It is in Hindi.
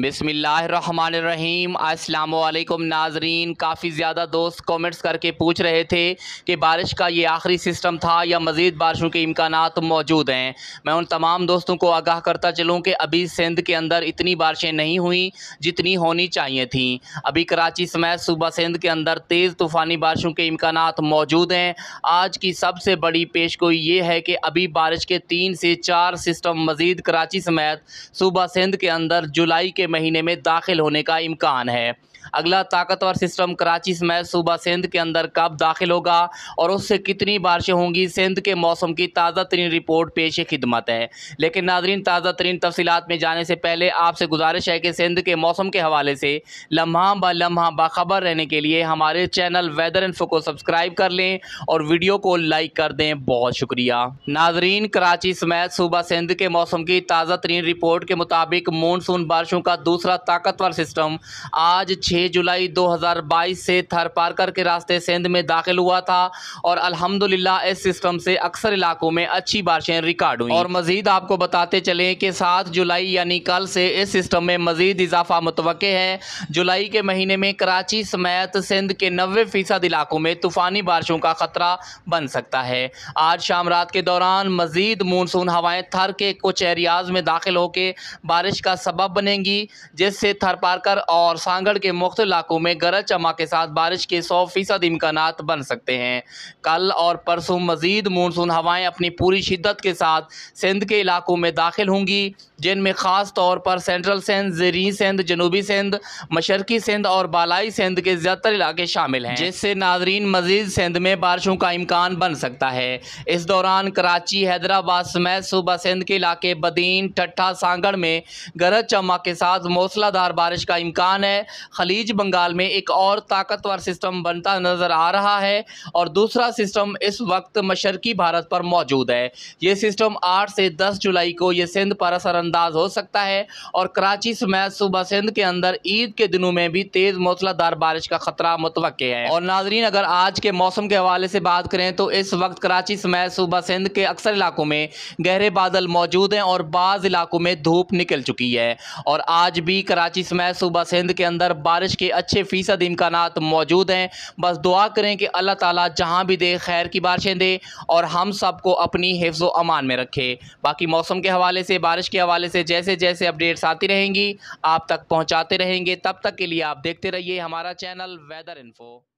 बिसमीम् अल्लाम नाजरीन काफ़ी ज़्यादा दोस्त कमेंट्स करके पूछ रहे थे कि बारिश का ये आखिरी सिस्टम था या मज़ीद बारिशों के इम्कान मौजूद हैं मैं उन तमाम दोस्तों को आगाह करता चलूँ कि अभी सिंध के अंदर इतनी बारिशें नहीं हुई जितनी होनी चाहिए थी अभी कराची समेत सूबा सिंध के अंदर तेज़ तूफ़ानी बारिशों के इम्कान मौजूद हैं आज की सबसे बड़ी पेशगोई ये है कि अभी बारिश के तीन से चार सिस्टम मज़ीद कराची समेत सूबा सिंध के अंदर जुलाई के महीने में दाखिल होने का इम्कान है अगला ताकतवर सिस्टम कराची समेत सूबा सिंध के अंदर कब दाखिल होगा और उससे कितनी बारिशें होंगी सिंध के मौसम की ताज़ा तरीन रिपोर्ट पेश खिदमत है लेकिन नाजरीन ताज़ा तरीन तफसीत में जाने से पहले आपसे गुजारिश है कि सिंध के मौसम के हवाले से लम्हा ब लम्हा बाखबर रहने के लिए हमारे चैनल वेदर इन्फो को सब्सक्राइब कर लें और वीडियो को लाइक कर दें बहुत शुक्रिया नाजरीन कराची समेत सूबा सिंध के मौसम की ताज़ा तरीन रिपोर्ट के मुताबिक मानसून बारिशों का दूसरा ताकतवर सिस्टम आज छः 6 जुलाई 2022 से थर पारकर के रास्ते सिंध में दाखिल हुआ था और अल्हम्दुलिल्लाह इस सिस्टम से अक्सर इलाकों में अच्छी बारिशें रिकॉर्ड हुई और मजीद आपको बताते चले कि सात जुलाई यानी कल से इस सिस्टम में मजीद इजाफा मुतव है जुलाई के महीने में कराची समेत सिंध के नबे फीसद इलाकों में तूफ़ानी बारिशों का खतरा बन सकता है आज शाम रात के दौरान मजीद मानसून हवाएं थर के कुछ एरियाज में दाखिल होकर बारिश का सबब बनेंगी जिससे थर पारकर और सांगड़ के मुख्य मुख्त इलाकों में गरज चमक के साथ बारिश के सौ फीसद इम्कान बन सकते हैं कल और परसों मजीद मानसून हवाएं अपनी पूरी शिद्दत के साथ सिंध के इलाकों में दाखिल होंगी जिनमें ख़ास तौर पर सेंट्रल सिंध जरी सिंध जनूबी सिंध मशरकी सिंध और बालाई सिंध के ज़्यादातर इलाके शामिल हैं जिससे नाजरीन मजीद सिंध में बारिशों का इम्कान बन सकता है इस दौरान कराची हैदराबाद समेत सूबा सिंध के इलाके बदीन टट्ठा सांगड़ में गरज चमक के साथ मौसलाधार बारिश का इम्कान है खलीज बंगाल में एक और ताकतवर सिस्टम बनता नज़र आ रहा है और दूसरा सिस्टम इस वक्त मशरकी भारत पर मौजूद है ये सिस्टम आठ से दस जुलाई को ये सिंध पर असर अंदाज हो सकता है और कराची समेत सूबा सिंध के अंदर ईद के दिनों में भी तेज़ मौसलाधार बारिश का खतरा मुतव है और नाजरीन अगर आज के मौसम के हवाले से बात करें तो इस वक्त कराची समेत सूबा सिंध के अक्सर इलाकों में गहरे बादल मौजूद हैं और बाज़ इलाकों में धूप निकल चुकी है और आज भी कराची समेत सूबा सिंध के अंदर बारिश के अच्छे फ़ीसद इम्कान मौजूद हैं बस दुआ करें कि अल्लाह ताला जहाँ भी दे खैर की बारिशें दे और हम सबको अपनी हिफ्ज़ अमान में रखे बाकी मौसम के हवाले से बारिश के हवाले हवाले से जैसे जैसे अपडेट्स आती रहेंगी आप तक पहुंचाते रहेंगे तब तक के लिए आप देखते रहिए हमारा चैनल वेदर इन्फो